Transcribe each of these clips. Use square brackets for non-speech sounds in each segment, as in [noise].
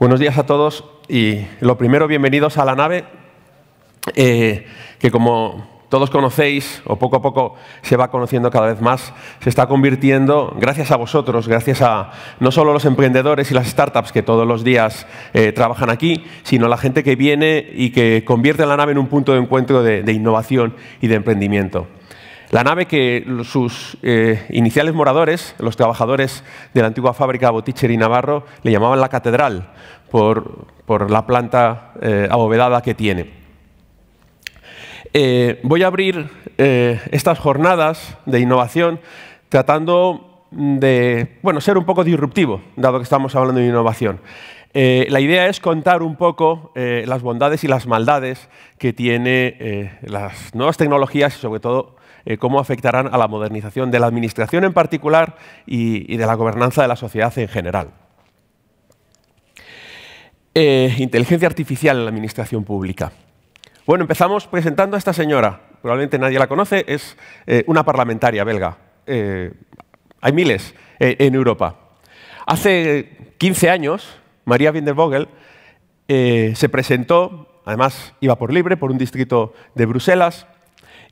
Buenos días a todos y lo primero, bienvenidos a la nave, eh, que como todos conocéis, o poco a poco se va conociendo cada vez más, se está convirtiendo, gracias a vosotros, gracias a no solo los emprendedores y las startups que todos los días eh, trabajan aquí, sino la gente que viene y que convierte la nave en un punto de encuentro de, innovación y de emprendimiento. La nave que sus eh, iniciales moradores, los trabajadores de la antigua fábrica Boticher y Navarro, le llamaban la catedral, por, la planta eh, abovedada que tiene. Eh, voy a abrir eh, estas jornadas de innovación tratando de bueno, ser un poco disruptivo, dado que estamos hablando de innovación. la idea es contar un poco las bondades y las maldades que tienen las nuevas tecnologías y sobre todo cómo afectarán a la modernización de la administración en particular y de la gobernanza de la sociedad en general. Eh, inteligencia artificial en la administración pública. Bueno, empezamos presentando a esta señora. Probablemente nadie la conoce, es eh, una parlamentaria belga. Eh, hay miles en Europa. Hace 15 años, María Vogel se presentó, además iba por libre, por un distrito de Bruselas,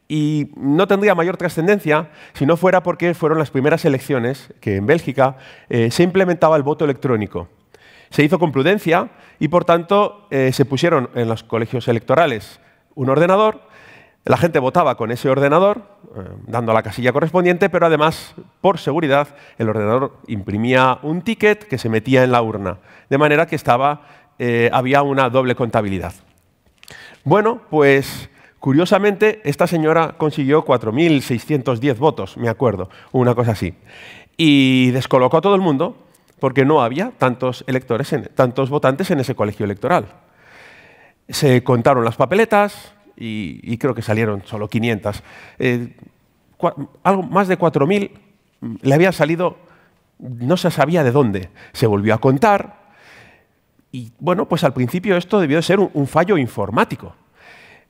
y no tendría mayor trascendencia si no fuera porque fueron las primeras elecciones que en Bélgica se implementaba el voto electrónico. Se hizo con prudencia y, por tanto, eh, se pusieron en los colegios electorales un ordenador. La gente votaba con ese ordenador, eh, dando la casilla correspondiente, pero además, por seguridad, el ordenador imprimía un ticket que se metía en la urna. De manera que eh, había una doble contabilidad. Bueno, pues curiosamente, esta señora consiguió 4.610 votos, me acuerdo, una cosa así. Y descolocó a todo el mundo porque no había tantos, electores tantos votantes en ese colegio electoral. Se contaron las papeletas y, creo que salieron solo 500. Eh, algo, más de 4.000 mm, le había salido, no se sabía de dónde. Se volvió a contar y bueno, pues al principio esto debió de ser un, un fallo informático.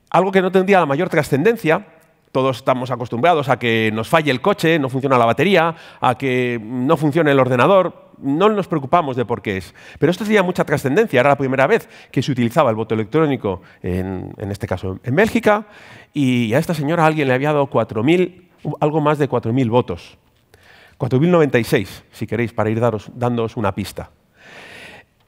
Algo que no tendría la mayor trascendencia, todos estamos acostumbrados a que nos falle el coche, no funciona la batería, a que no funcione el ordenador, no nos preocupamos de por qué es. Pero esto tenía mucha trascendencia. Era la primera vez que se utilizaba el voto electrónico, en, este caso en Bélgica, y a esta señora alguien le había dado algo más de 4.000 votos. 4.096, si queréis, para ir dándos dándoos una pista.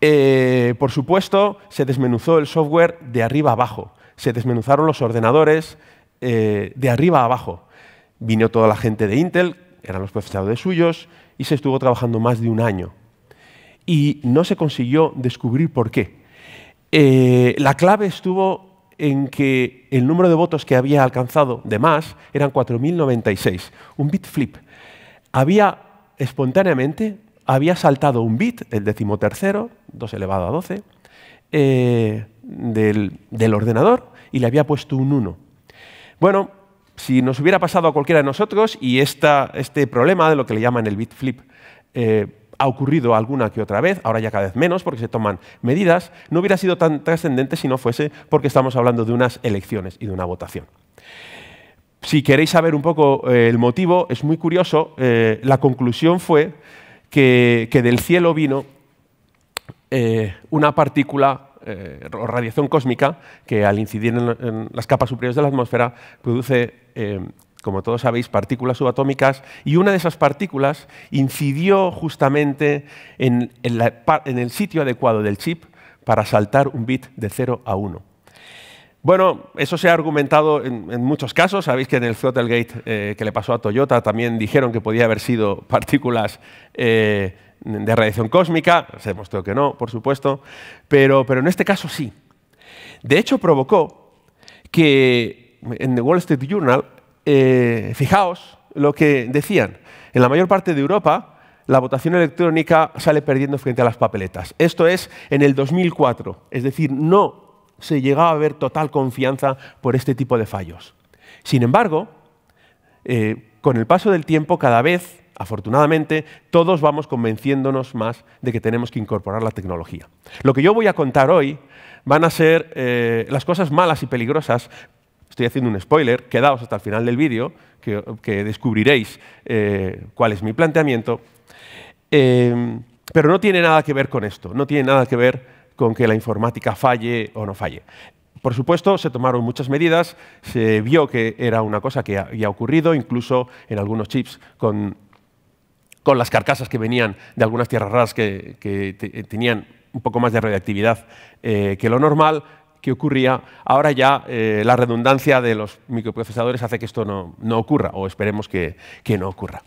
Eh, por supuesto, se desmenuzó el software de arriba abajo. Se desmenuzaron los ordenadores eh, de arriba abajo. Vino toda la gente de Intel, eran los procesadores suyos, y se estuvo trabajando más de un año. Y no se consiguió descubrir por qué. Eh, la clave estuvo en que el número de votos que había alcanzado de más eran 4.096, un bit flip. Había espontáneamente había saltado un bit, el decimotercero, 2 elevado a 12, eh, del, ordenador y le había puesto un 1. Bueno, si nos hubiera pasado a cualquiera de nosotros y este problema de lo que le llaman el bit flip eh, ha ocurrido alguna que otra vez, ahora ya cada vez menos porque se toman medidas, no hubiera sido tan trascendente si no fuese porque estamos hablando de unas elecciones y de una votación. Si queréis saber un poco eh, el motivo, es muy curioso, eh, la conclusión fue que, del cielo vino una partícula eh, radiación cósmica que al incidir en, las capas superiores de la atmósfera produce, eh, como todos sabéis, partículas subatómicas y una de esas partículas incidió justamente en, el sitio adecuado del chip para saltar un bit de 0 a 1. Bueno, eso se ha argumentado en, muchos casos. Sabéis que en el Throttle Gate eh, que le pasó a Toyota también dijeron que podía haber sido partículas de radiación cósmica, se demostró que no, por supuesto, pero, pero en este caso sí. De hecho, provocó que en The Wall Street Journal, eh, fijaos lo que decían, en la mayor parte de Europa la votación electrónica sale perdiendo frente a las papeletas. Esto es en el 2004, es decir, no se llegaba a ver total confianza por este tipo de fallos. Sin embargo, eh, con el paso del tiempo cada vez afortunadamente, todos vamos convenciéndonos más de que tenemos que incorporar la tecnología. Lo que yo voy a contar hoy van a ser eh, las cosas malas y peligrosas. Estoy haciendo un spoiler, quedaos hasta el final del vídeo, que, descubriréis eh, cuál es mi planteamiento. Em, pero no tiene nada que ver con esto, no tiene nada que ver con que la informática falle o no falle. Por supuesto, se tomaron muchas medidas, se vio que era una cosa que había ocurrido, incluso en algunos chips con con las carcasas que venían de algunas tierras raras que, eh, tenían un poco más de radioactividad eh, que lo normal, que ocurría. Ahora ya eh, la redundancia de los microprocesadores hace que esto no, ocurra, o esperemos que, no ocurra.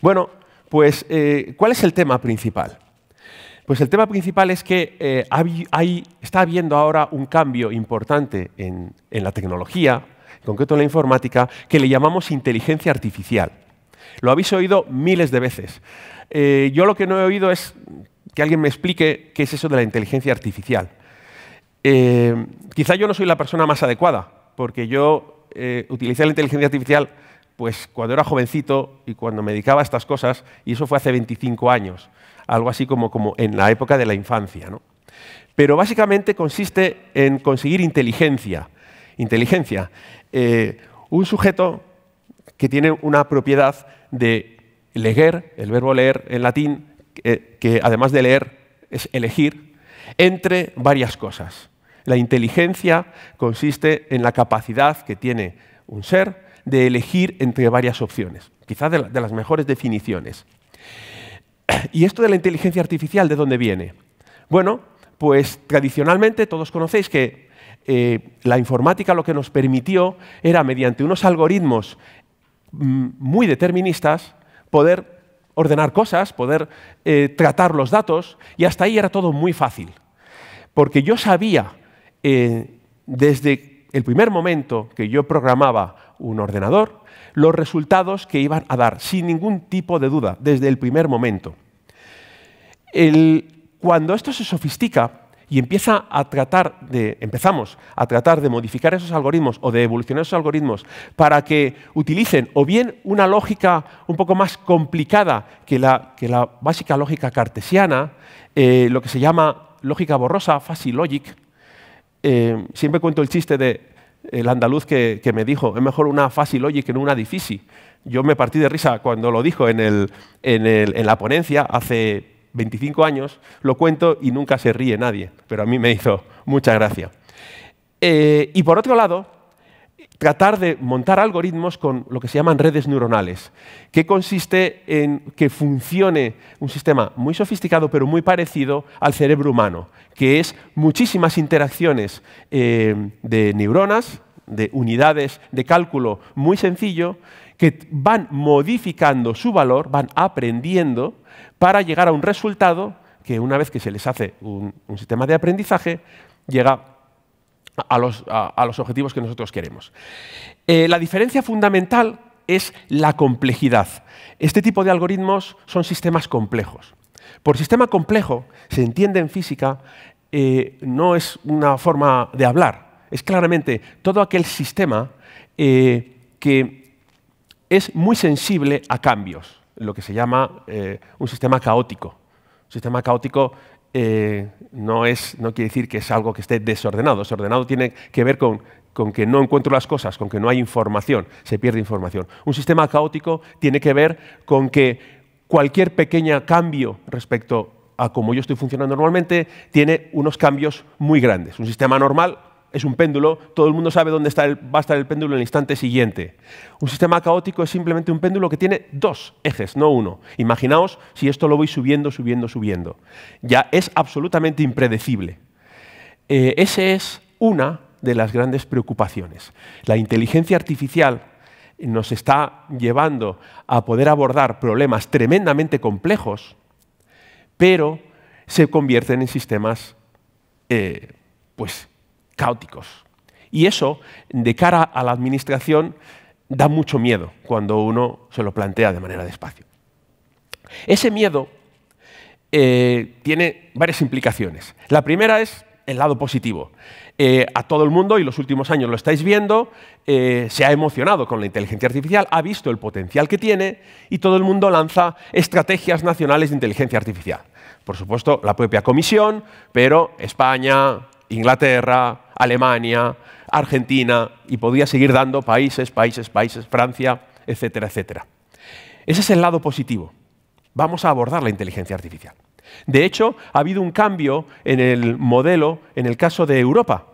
Bueno, pues, ¿cuál es el tema principal? Pues el tema principal es que está habiendo ahora un cambio importante en, en la tecnología, en concreto en la informática, que le llamamos inteligencia artificial. Lo habéis oído miles de veces. Eh, yo lo que no he oído es que alguien me explique qué es eso de la inteligencia artificial. Eh, quizá yo no soy la persona más adecuada, porque yo eh, utilicé la inteligencia artificial pues, cuando era jovencito y cuando me dedicaba a estas cosas, y eso fue hace 25 años, algo así como, como en la época de la infancia. Pero básicamente consiste en conseguir inteligencia. Inteligencia. un sujeto que tiene una propiedad de leer, el verbo leer en latín, que, además de leer es elegir, entre varias cosas. La inteligencia consiste en la capacidad que tiene un ser de elegir entre varias opciones, quizás de, las mejores definiciones. ¿Y esto de la inteligencia artificial de dónde viene? Bueno, pues tradicionalmente todos conocéis que eh, la informática lo que nos permitió era mediante unos algoritmos Mm, muy deterministas, poder ordenar cosas, poder eh, tratar los datos, y hasta ahí era todo muy fácil. Porque yo sabía eh, desde el primer momento que yo programaba un ordenador, los resultados que iban a dar, sin ningún tipo de duda, desde el primer momento. cuando esto se sofistica, y empieza a tratar de, empezamos a tratar de modificar esos algoritmos o de evolucionar esos algoritmos para que utilicen o bien una lógica un poco más complicada que la, que la básica lógica cartesiana, eh, lo que se llama lógica borrosa, fuzzy logic. Eh, siempre cuento el chiste de el andaluz que, me dijo, es mejor una fuzzy logic que no una difícil. Yo me partí de risa cuando lo dijo en, en la ponencia hace 25 años, lo cuento y nunca se ríe nadie, pero a mí me hizo mucha gracia. Eh, y por otro lado, tratar de montar algoritmos con lo que se llaman redes neuronales, que consiste en que funcione un sistema muy sofisticado pero muy parecido al cerebro humano, que es muchísimas interacciones eh, de neuronas, de unidades de cálculo muy sencillo, que van modificando su valor, van aprendiendo para llegar a un resultado que una vez que se les hace un, sistema de aprendizaje, llega a los, a, los, objetivos que nosotros queremos. Eh, la diferencia fundamental es la complejidad. Este tipo de algoritmos son sistemas complejos. Por sistema complejo se entiende en física, eh, no es una forma de hablar, es claramente todo aquel sistema eh, que es muy sensible a cambios, lo que se llama eh, un sistema caótico. Un sistema caótico eh, no, quiere decir que es algo que esté desordenado. Desordenado tiene que ver con, con que no encuentro las cosas, con que no hay información, se pierde información. Un sistema caótico tiene que ver con que cualquier pequeño cambio respecto a cómo yo estoy funcionando normalmente tiene unos cambios muy grandes. Un sistema normal es un péndulo, todo el mundo sabe dónde va a estar el péndulo en el instante siguiente. Un sistema caótico es simplemente un péndulo que tiene dos ejes, no uno. Imaginaos si esto lo voy subiendo, subiendo, subiendo. Ya es absolutamente impredecible. Eh, esa es una de las grandes preocupaciones. La inteligencia artificial nos está llevando a poder abordar problemas tremendamente complejos, pero se convierten en sistemas eh, pues, caóticos. Y eso, de cara a la administración, da mucho miedo cuando uno se lo plantea de manera despacio. Ese miedo eh, tiene varias implicaciones. La primera es el lado positivo. Eh, a todo el mundo, y los últimos años lo estáis viendo, eh, se ha emocionado con la inteligencia artificial, ha visto el potencial que tiene y todo el mundo lanza estrategias nacionales de inteligencia artificial. Por supuesto, la propia Comisión, pero España, Inglaterra, Alemania, Argentina, y podía seguir dando países, países, países, Francia, etcétera, etcétera. Ese es el lado positivo. Vamos a abordar la inteligencia artificial. De hecho, ha habido un cambio en el modelo en el caso de Europa.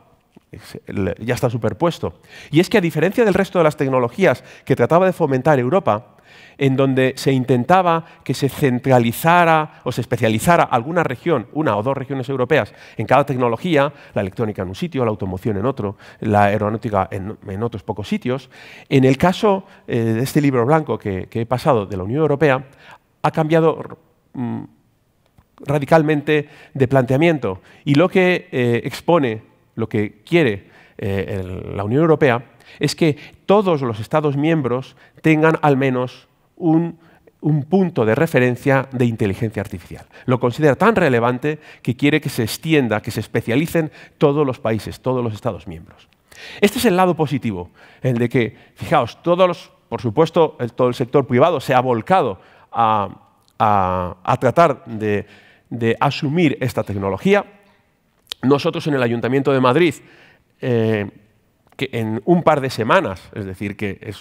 Ya está superpuesto. Y es que a diferencia del resto de las tecnologías que trataba de fomentar Europa, en donde se intentaba que se centralizara o se especializara alguna región, una o dos regiones europeas, en cada tecnología, la electrónica en un sitio, la automoción en otro, la aeronáutica en, otros pocos sitios. En el caso eh, de este libro blanco que, he pasado de la Unión Europea, ha cambiado... Mm, radicalmente de planteamiento y lo que eh, expone, lo que quiere eh, la Unión Europea es que todos los Estados miembros tengan al menos un, punto de referencia de inteligencia artificial. Lo considera tan relevante que quiere que se extienda, que se especialicen todos los países, todos los Estados miembros. Este es el lado positivo, el de que, fijaos, todos los, por supuesto, todo el sector privado se ha volcado a, tratar de, asumir esta tecnología. Nosotros en el Ayuntamiento de Madrid, eh, que en un par de semanas, es decir, que es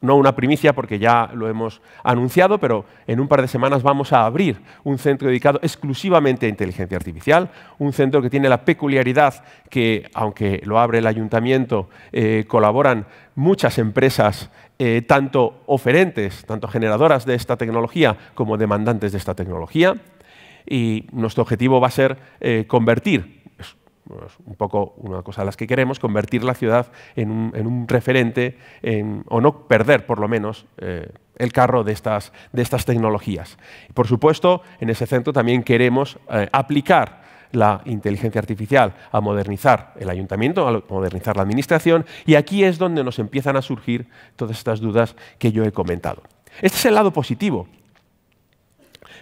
no una primicia porque ya lo hemos anunciado, pero en un par de semanas vamos a abrir un centro dedicado exclusivamente a inteligencia artificial, un centro que tiene la peculiaridad que, aunque lo abre el ayuntamiento, eh, colaboran muchas empresas, eh, tanto oferentes, tanto generadoras de esta tecnología como demandantes de esta tecnología. Y nuestro objetivo va a ser eh, convertir pues, un poco una cosa a las que queremos, convertir la ciudad en un, referente, o no perder por lo menos eh, el carro de estas, de estas tecnologías. Por supuesto, en ese centro también queremos eh, aplicar la inteligencia artificial, a modernizar el ayuntamiento, a modernizar la administración, y aquí es donde nos empiezan a surgir todas estas dudas que yo he comentado. Este es el lado positivo,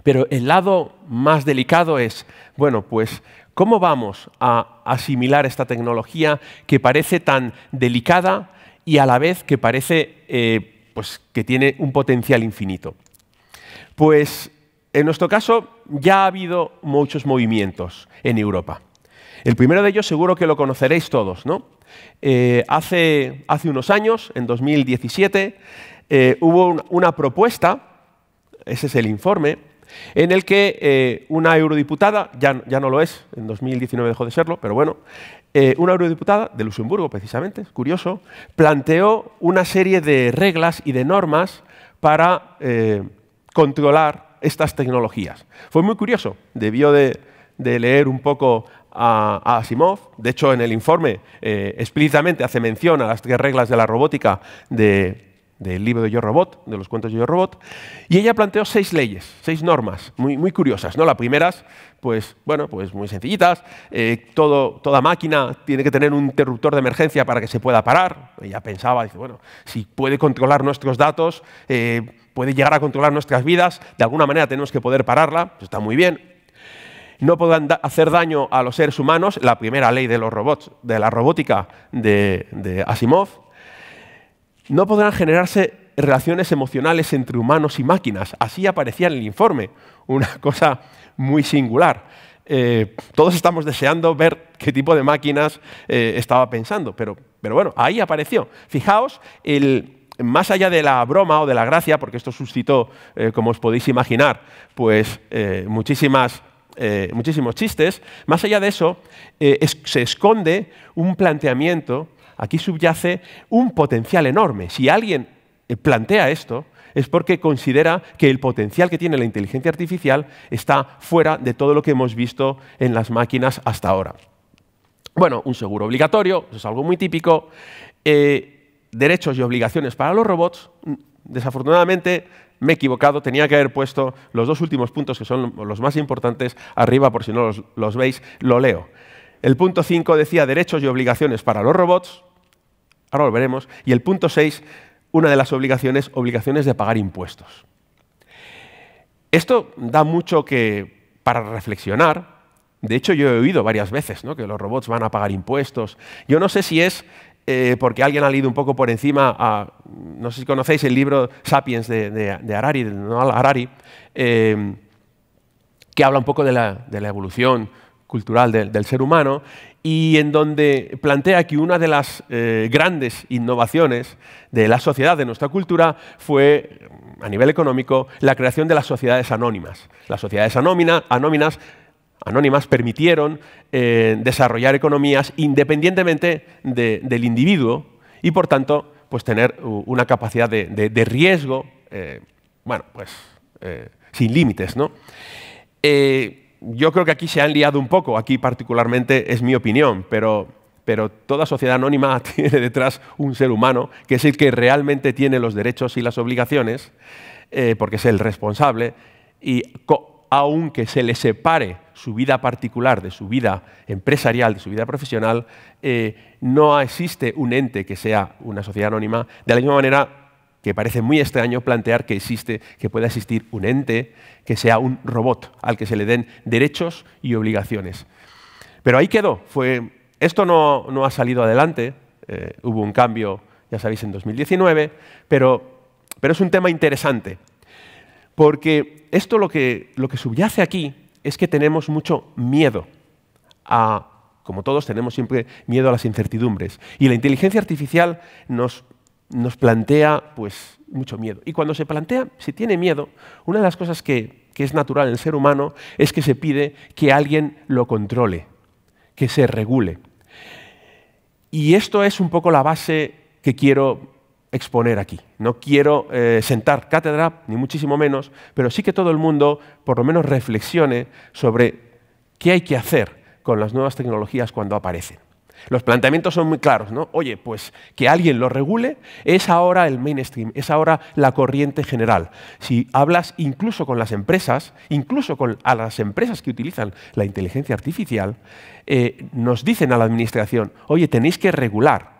pero el lado más delicado es, bueno, pues ¿Cómo vamos a asimilar esta tecnología que parece tan delicada y a la vez que parece eh, pues, que tiene un potencial infinito? Pues en nuestro caso ya ha habido muchos movimientos en Europa. El primero de ellos seguro que lo conoceréis todos. ¿no? Eh, hace, hace, unos años, en 2017, eh, hubo una propuesta, ese es el informe, en el que eh, una eurodiputada, ya, ya, no lo es, en 2019 dejó de serlo, pero bueno, eh, una eurodiputada de Luxemburgo precisamente, curioso, planteó una serie de reglas y de normas para eh, controlar estas tecnologías. Fue muy curioso, debió de, leer un poco a, a, Asimov. De hecho, en el informe explícitamente hace mención a las tres reglas de la robótica de, del libro de Yo Robot, de los cuentos de Yo Robot, y ella planteó seis leyes, seis normas muy, muy curiosas. ¿no? La primeras pues, bueno, pues muy sencillitas, eh, toda máquina tiene que tener un interruptor de emergencia para que se pueda parar. Ella pensaba, dice, bueno, si puede controlar nuestros datos, eh, puede llegar a controlar nuestras vidas, de alguna manera tenemos que poder pararla, pues está muy bien. No podrán hacer daño a los seres humanos, la primera ley de los robots, de la robótica de, de Asimov no podrán generarse relaciones emocionales entre humanos y máquinas. Así aparecía en el informe, una [laughs] cosa muy singular. Eh, todos estamos deseando ver qué tipo de máquinas eh, estaba pensando, pero, bueno, ahí apareció. Fijaos, más allá de la broma o de la gracia, porque esto suscitó, eh, como os podéis imaginar, pues muchísimas, muchísimos chistes, más allá de eso se esconde un planteamiento aquí subyace un potencial enorme. Si alguien eh, plantea esto, es porque considera que el potencial que tiene la inteligencia artificial está fuera de todo lo que hemos visto en las máquinas hasta ahora. Bueno, un seguro obligatorio, eso es algo muy típico. Eh, derechos y obligaciones para los robots. Mm, desafortunadamente me he equivocado, tenía que haber puesto los dos últimos puntos que son los más importantes arriba, por si no los, los veis, lo leo. El punto 5 decía derechos y obligaciones para los robots. Ahora lo veremos. Y el punto 6, una de las obligaciones, obligaciones de pagar impuestos. Esto da mucho que para reflexionar. De hecho, yo he oído varias veces que los robots van a pagar impuestos. Yo no sé si es eh, porque alguien ha leído un poco por encima, no sé si conocéis el libro Sapiens de, de, de Harari, eh, que habla un poco de la, evolución cultural del, del ser humano y en donde plantea que una de las eh, grandes innovaciones de la sociedad, de nuestra cultura, fue, mm, a nivel económico, la creación de las sociedades anónimas. Las sociedades anónimas permitieron eh, desarrollar economías independientemente del individuo y, por tanto, pues, tener una capacidad de, riesgo, eh, bueno, pues sin límites, yo creo que aquí se han liado un poco, aquí particularmente es mi opinión, pero, toda sociedad anónima [laughs] tiene detrás un ser humano que es el que realmente tiene los derechos y las obligaciones, eh, porque es el responsable, y aunque se le separe su vida particular de su vida empresarial, de su vida profesional, eh, no existe un ente que sea una sociedad anónima. De la misma manera, que parece muy extraño plantear que existe, que pueda existir un ente que sea un robot al que se le den derechos y obligaciones. Pero ahí quedó. Fue, esto no, ha salido adelante. Eh, hubo un cambio, ya sabéis, en 2019, pero, pero es un tema interesante. Porque esto lo que, lo que subyace aquí es que tenemos mucho miedo a, como todos tenemos siempre miedo a las incertidumbres. Y la inteligencia artificial nos nos plantea pues, mucho miedo. Y cuando se plantea, si tiene miedo, una de las cosas que, es natural en el ser humano es que se pide que alguien lo controle, que se regule. Y esto es un poco la base que quiero exponer aquí. No quiero eh, sentar cátedra, ni muchísimo menos, pero sí que todo el mundo por lo menos reflexione sobre qué hay que hacer con las nuevas tecnologías cuando aparecen. Los planteamientos son muy claros, ¿no? Oye, pues que alguien lo regule es ahora el mainstream, es ahora la corriente general. Si hablas incluso con las empresas, incluso con a las empresas que utilizan la inteligencia artificial, eh, nos dicen a la administración, oye, tenéis que regular.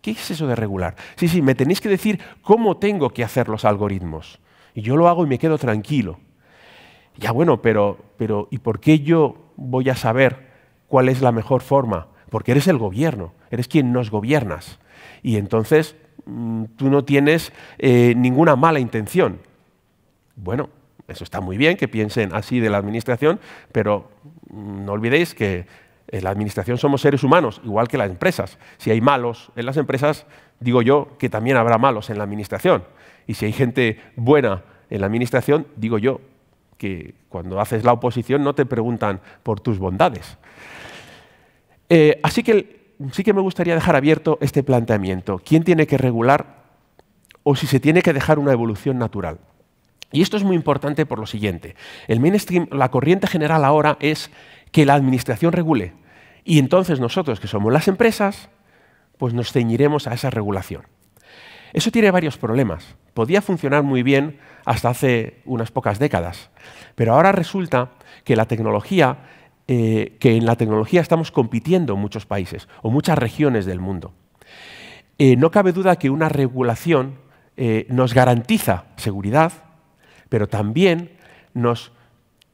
¿Qué es eso de regular? Sí, sí, me tenéis que decir cómo tengo que hacer los algoritmos. Y yo lo hago y me quedo tranquilo. Ya bueno, pero, pero ¿y por qué yo voy a saber cuál es la mejor forma? porque eres el gobierno, eres quien nos gobiernas. Y entonces mm, tú no tienes eh, ninguna mala intención. Bueno, eso está muy bien que piensen así de la administración, pero mm, no olvidéis que en la administración somos seres humanos, igual que las empresas. Si hay malos en las empresas, digo yo que también habrá malos en la administración. Y si hay gente buena en la administración, digo yo que cuando haces la oposición no te preguntan por tus bondades. Eh, así que sí que me gustaría dejar abierto este planteamiento. ¿Quién tiene que regular o si se tiene que dejar una evolución natural? Y esto es muy importante por lo siguiente. la corriente general ahora es que la administración regule. Y entonces nosotros, que somos las empresas, pues nos ceñiremos a esa regulación. Eso tiene varios problemas. Podía funcionar muy bien hasta hace unas pocas décadas, pero ahora resulta que la tecnología eh, que en la tecnología estamos compitiendo muchos países o muchas regiones del mundo. Eh, no cabe duda que una regulación eh, nos garantiza seguridad, pero también nos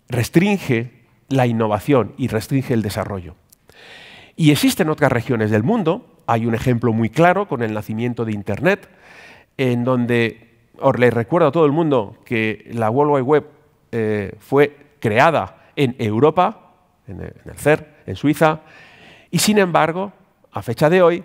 restringe la innovación y restringe el desarrollo. Y existen otras regiones del mundo, hay un ejemplo muy claro con el nacimiento de Internet, en donde, os les recuerdo a todo el mundo que la World Wide Web fue creada en Europa en el, CER, en Suiza, y sin embargo, a fecha de hoy,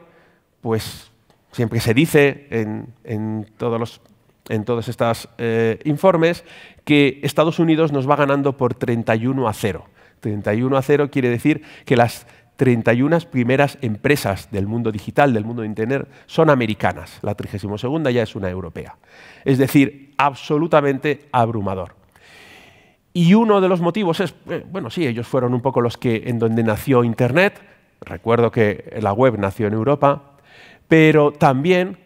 pues siempre se dice en, todos en estos eh, informes que Estados Unidos nos va ganando por 31 a 0. 31 a 0 quiere decir que las 31 primeras empresas del mundo digital, del mundo de Internet, son americanas. La 32 ya es una europea. Es decir, absolutamente abrumador. Y uno de los motivos es, eh, bueno, sí, ellos fueron un poco los que en donde nació Internet, recuerdo que la web nació en Europa, pero también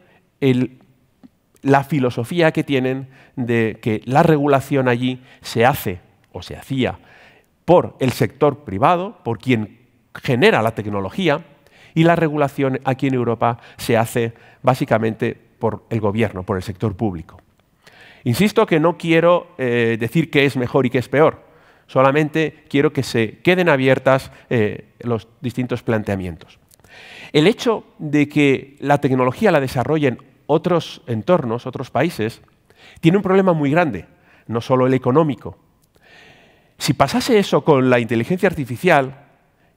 la filosofía que tienen de que la regulación allí se hace o se hacía por el sector privado, por quien genera la tecnología, y la regulación aquí en Europa se hace básicamente por el gobierno, por el sector público. Insisto que no quiero eh, decir qué es mejor y qué es peor, solamente quiero que se queden abiertas eh, los distintos planteamientos. El hecho de que la tecnología la desarrollen otros entornos, otros países, tiene un problema muy grande, no solo el económico. Si pasase eso con la inteligencia artificial,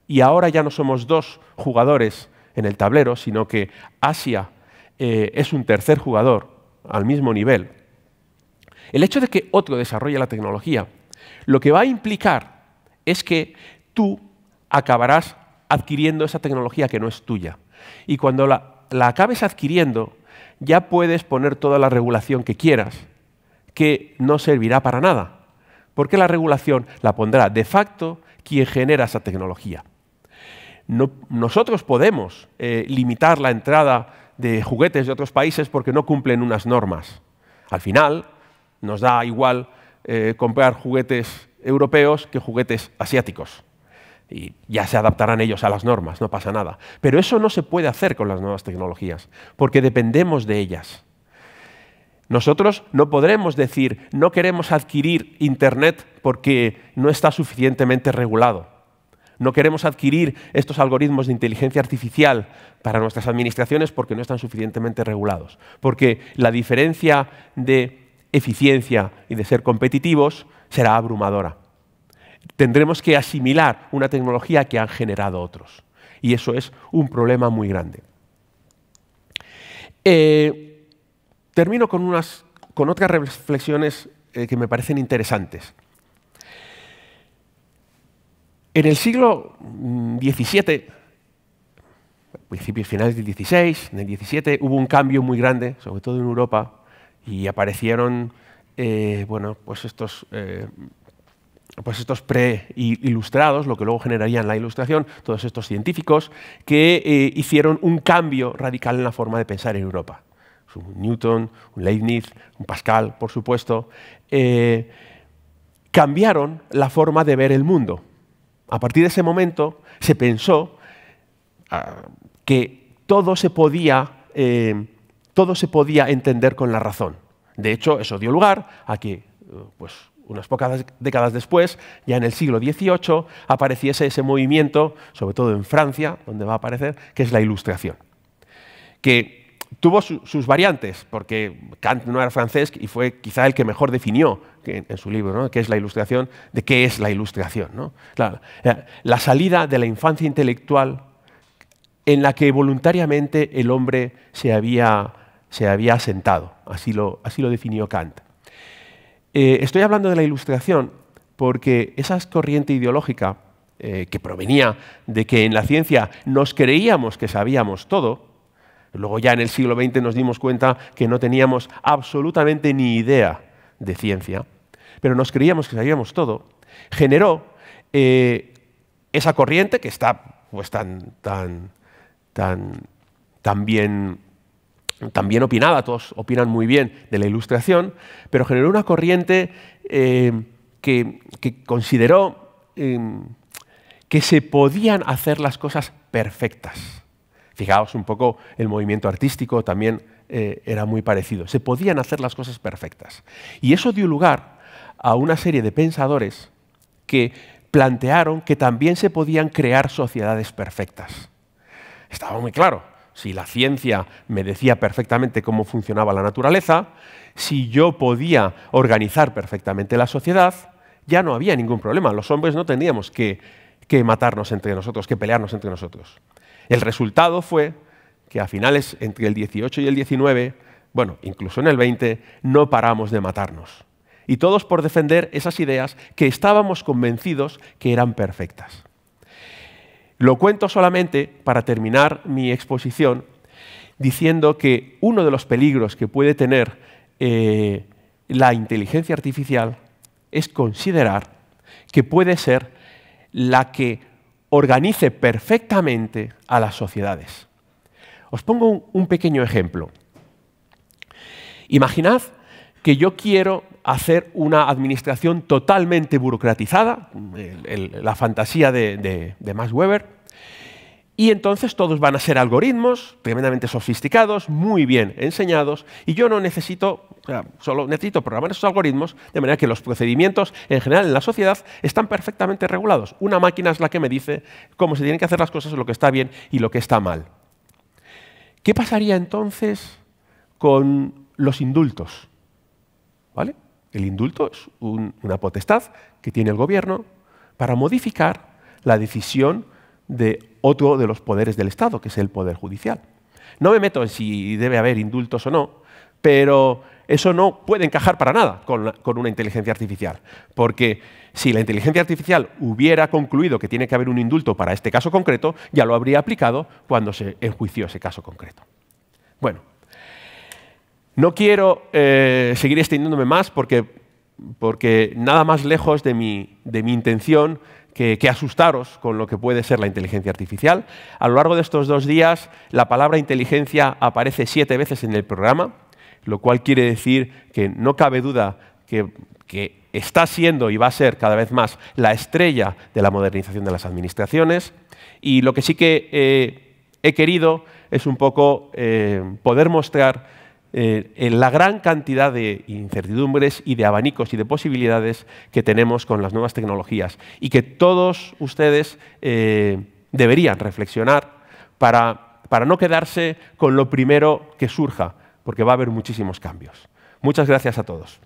y ahora ya no somos dos jugadores en el tablero, sino que Asia eh, es un tercer jugador al mismo nivel, el hecho de que otro desarrolle la tecnología, lo que va a implicar es que tú acabarás adquiriendo esa tecnología que no es tuya. Y cuando la, acabes adquiriendo, ya puedes poner toda la regulación que quieras, que no servirá para nada, porque la regulación la pondrá de facto quien genera esa tecnología. nosotros podemos eh, limitar la entrada de juguetes de otros países porque no cumplen unas normas. Al final, nos da igual eh, comprar juguetes europeos que juguetes asiáticos. Y ya se adaptarán ellos a las normas, no pasa nada. Pero eso no se puede hacer con las nuevas tecnologías, porque dependemos de ellas. Nosotros no podremos decir, no queremos adquirir Internet porque no está suficientemente regulado. No queremos adquirir estos algoritmos de inteligencia artificial para nuestras administraciones porque no están suficientemente regulados. Porque la diferencia de eficiencia y de ser competitivos será abrumadora. Tendremos que asimilar una tecnología que han generado otros. Y eso es un problema muy grande. Eh, termino con, unas, con, otras reflexiones eh, que me parecen interesantes. En el siglo XVII, mm, principios finales del XVI, en el XVII, hubo un cambio muy grande, sobre todo en Europa, y aparecieron eh, bueno, pues estos, eh, pues estos pre-ilustrados, lo que luego generarían la ilustración, todos estos científicos, que eh, hicieron un cambio radical en la forma de pensar en Europa. Pues un Newton, un Leibniz, un Pascal, por supuesto, cambiaron la forma de ver el mundo. A partir de ese momento se pensó ah, que todo se podía todo se podía entender con la razón. De hecho, eso dio lugar a que, eh, pues, unas pocas décadas después, ya en el siglo XVIII, apareciese ese movimiento, sobre todo en Francia, donde va a aparecer, que es la Ilustración, que tuvo sus variantes, porque Kant no era francés y fue quizá el que mejor definió en, su libro ¿no? qué es la Ilustración, de qué es la Ilustración. Eh, la salida de la infancia intelectual en la que voluntariamente el hombre se había se había asentado. Así lo, así lo definió Kant. Eh, estoy hablando de la ilustración porque esa corriente ideológica eh, que provenía de que en la ciencia nos creíamos que sabíamos todo, luego ya en el siglo XX nos dimos cuenta que no teníamos absolutamente ni idea de ciencia, pero nos creíamos que sabíamos todo, generó eh, esa corriente que está pues, tan, tan, tan bien también opinaba, todos opinan muy bien de la Ilustración, pero generó una corriente eh, que, consideró eh, que se podían hacer las cosas perfectas. Fijaos un poco, el movimiento artístico también eh, era muy parecido. Se podían hacer las cosas perfectas. Y eso dio lugar a una serie de pensadores que plantearon que también se podían crear sociedades perfectas. Estaba muy claro si la ciencia me decía perfectamente cómo funcionaba la naturaleza, si yo podía organizar perfectamente la sociedad, ya no había ningún problema. Los hombres no tendríamos que, que matarnos entre nosotros, que pelearnos entre nosotros. El resultado fue que a finales entre el 18 y el 19, bueno, incluso en el 20, no paramos de matarnos. Y todos por defender esas ideas que estábamos convencidos que eran perfectas. Lo cuento solamente para terminar mi exposición diciendo que uno de los peligros que puede tener eh, la inteligencia artificial es considerar que puede ser la que organice perfectamente a las sociedades. Os pongo un, un pequeño ejemplo. Imaginad que yo quiero hacer una administración totalmente burocratizada, la fantasía de, Max Weber, y entonces todos van a ser algoritmos tremendamente sofisticados, muy bien enseñados, y yo no necesito, solo necesito programar esos algoritmos, de manera que los procedimientos en general en la sociedad están perfectamente regulados. Una máquina es la que me dice cómo se tienen que hacer las cosas, lo que está bien y lo que está mal. ¿Qué pasaría entonces con los indultos? El indulto es una potestad que tiene el gobierno para modificar la decisión de otro de los poderes del Estado, que es el poder judicial. No me meto en si debe haber indultos o no, pero eso no puede encajar para nada con, con, una inteligencia artificial. Porque si la inteligencia artificial hubiera concluido que tiene que haber un indulto para este caso concreto, ya lo habría aplicado cuando se enjuició ese caso concreto. Bueno, no quiero eh, seguir extendiéndome más porque, nada más lejos de mi, intención que, asustaros con lo que puede ser la inteligencia artificial. A lo largo de estos dos días, la palabra inteligencia aparece siete veces en el programa, lo cual quiere decir que no cabe duda que, está siendo y va a ser cada vez más la estrella de la modernización de las administraciones. Y lo que sí que eh, he querido es un poco eh, poder mostrar eh, en la gran cantidad de incertidumbres y de abanicos y de posibilidades que tenemos con las nuevas tecnologías y que todos ustedes eh, deberían reflexionar para no quedarse con lo primero que surja, porque va a haber muchísimos cambios. Muchas gracias a todos.